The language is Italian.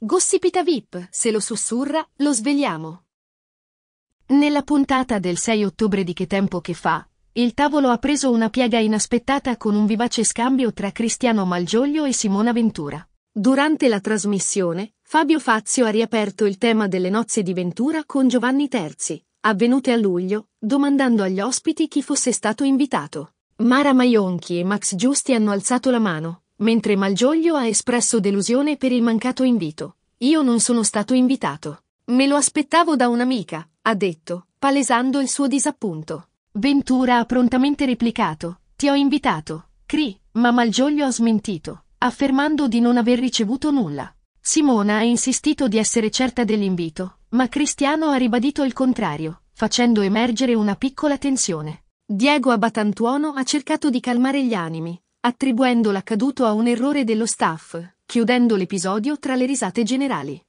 Gossipita VIP, se lo sussurra, lo svegliamo. Nella puntata del 6 ottobre di Che tempo che fa, il tavolo ha preso una piega inaspettata con un vivace scambio tra Cristiano Malgioglio e Simona Ventura. Durante la trasmissione, Fabio Fazio ha riaperto il tema delle nozze di Ventura con Giovanni Terzi, avvenute a luglio, domandando agli ospiti chi fosse stato invitato. Mara Maionchi e Max Giusti hanno alzato la mano mentre Malgioglio ha espresso delusione per il mancato invito. Io non sono stato invitato. Me lo aspettavo da un'amica, ha detto, palesando il suo disappunto. Ventura ha prontamente replicato, ti ho invitato, Cri, ma Malgioglio ha smentito, affermando di non aver ricevuto nulla. Simona ha insistito di essere certa dell'invito, ma Cristiano ha ribadito il contrario, facendo emergere una piccola tensione. Diego Abatantuono ha cercato di calmare gli animi, attribuendo l'accaduto a un errore dello staff, chiudendo l'episodio tra le risate generali.